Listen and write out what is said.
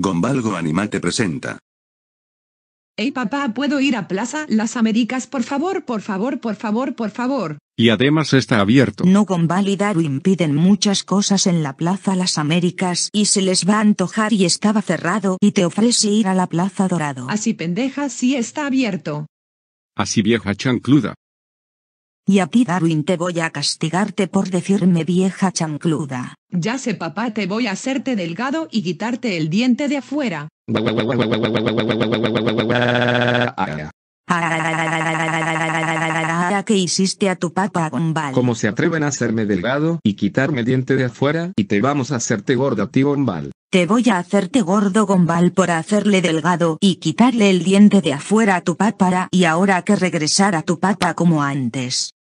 ANIMAL TE presenta. Hey papá, ¿puedo ir a Plaza Las Américas? Por favor, por favor, por favor, por favor. Y además está abierto. No y o impiden muchas cosas en la Plaza Las Américas y se les va a antojar y estaba cerrado y te ofrece ir a la Plaza Dorado. Así pendeja, sí está abierto. Así vieja chancluda. Y a ti Darwin te voy a castigarte por decirme vieja chancluda. Ya sé papá, te voy a hacerte delgado y quitarte el diente de afuera. ¿Qué hiciste a tu papá Gombal? ¿Cómo se atreven a hacerme delgado y quitarme diente de afuera y te vamos a hacerte gordo a ti Gombal? Te voy a hacerte gordo Gombal por hacerle delgado y quitarle el diente de afuera a tu papá y ahora que regresar a tu papá como antes.